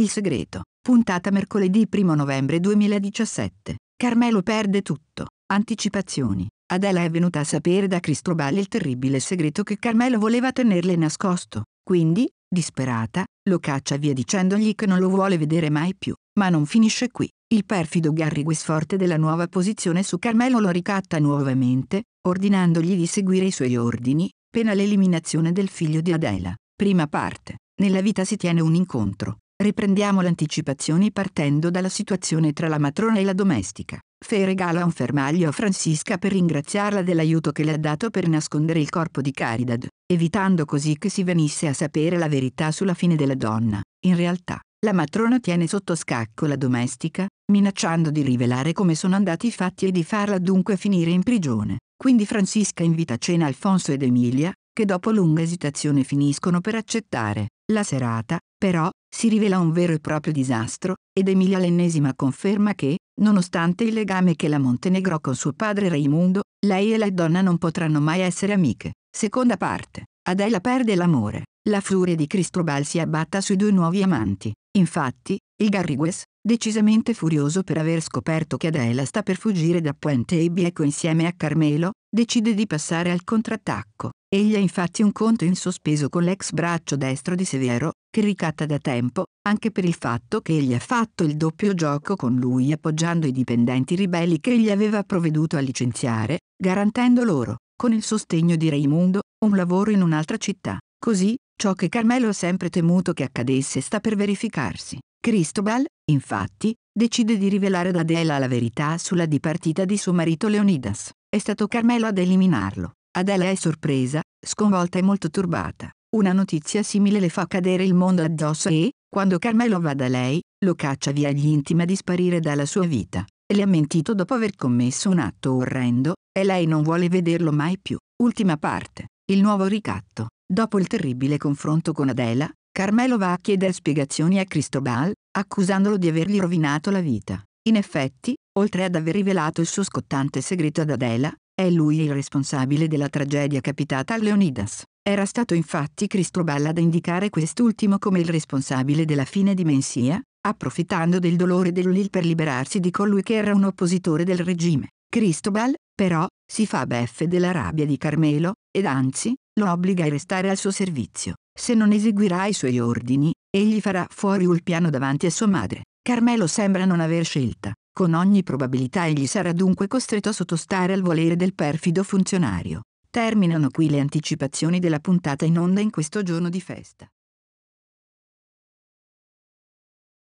Il segreto. Puntata mercoledì 1 novembre 2017. Carmelo perde tutto. Anticipazioni. Adela è venuta a sapere da Cristobal il terribile segreto che Carmelo voleva tenerle nascosto. Quindi, disperata, lo caccia via dicendogli che non lo vuole vedere mai più. Ma non finisce qui. Il perfido Gary Guisforte della nuova posizione su Carmelo lo ricatta nuovamente, ordinandogli di seguire i suoi ordini, appena l'eliminazione del figlio di Adela. Prima parte. Nella vita si tiene un incontro. Riprendiamo le anticipazioni partendo dalla situazione tra la matrona e la domestica. Fei regala un fermaglio a Francisca per ringraziarla dell'aiuto che le ha dato per nascondere il corpo di Caridad, evitando così che si venisse a sapere la verità sulla fine della donna. In realtà, la matrona tiene sotto scacco la domestica, minacciando di rivelare come sono andati i fatti e di farla dunque finire in prigione. Quindi Francisca invita a cena Alfonso ed Emilia, che dopo lunga esitazione finiscono per accettare. La serata, però, si rivela un vero e proprio disastro, ed Emilia l'ennesima conferma che, nonostante il legame che la Montenegro con suo padre Raimundo, lei e la donna non potranno mai essere amiche. Seconda parte. Adela perde l'amore. La furia di Cristobal si abbatta sui due nuovi amanti. Infatti, il Garrigues, decisamente furioso per aver scoperto che Adela sta per fuggire da Puente e Bieco insieme a Carmelo, decide di passare al contrattacco. Egli ha infatti un conto in sospeso con l'ex braccio destro di Severo, che ricatta da tempo, anche per il fatto che egli ha fatto il doppio gioco con lui appoggiando i dipendenti ribelli che egli aveva provveduto a licenziare, garantendo loro, con il sostegno di Raimundo, un lavoro in un'altra città. Così, Ciò che Carmelo ha sempre temuto che accadesse sta per verificarsi. Cristobal, infatti, decide di rivelare ad Adela la verità sulla dipartita di suo marito Leonidas. È stato Carmelo ad eliminarlo. Adela è sorpresa, sconvolta e molto turbata. Una notizia simile le fa cadere il mondo addosso e, quando Carmelo va da lei, lo caccia via e gli intima di sparire dalla sua vita. Le ha mentito dopo aver commesso un atto orrendo, e lei non vuole vederlo mai più. Ultima parte. Il nuovo ricatto. Dopo il terribile confronto con Adela, Carmelo va a chiedere spiegazioni a Cristobal, accusandolo di avergli rovinato la vita. In effetti, oltre ad aver rivelato il suo scottante segreto ad Adela, è lui il responsabile della tragedia capitata a Leonidas. Era stato infatti Cristobal ad indicare quest'ultimo come il responsabile della fine di Mensia, approfittando del dolore dell'Ulil per liberarsi di colui che era un oppositore del regime. Cristobal, però, si fa beffe della rabbia di Carmelo, ed anzi, lo obbliga a restare al suo servizio. Se non eseguirà i suoi ordini, egli farà fuori Ulpiano davanti a sua madre. Carmelo sembra non aver scelta. Con ogni probabilità egli sarà dunque costretto a sottostare al volere del perfido funzionario. Terminano qui le anticipazioni della puntata in onda in questo giorno di festa.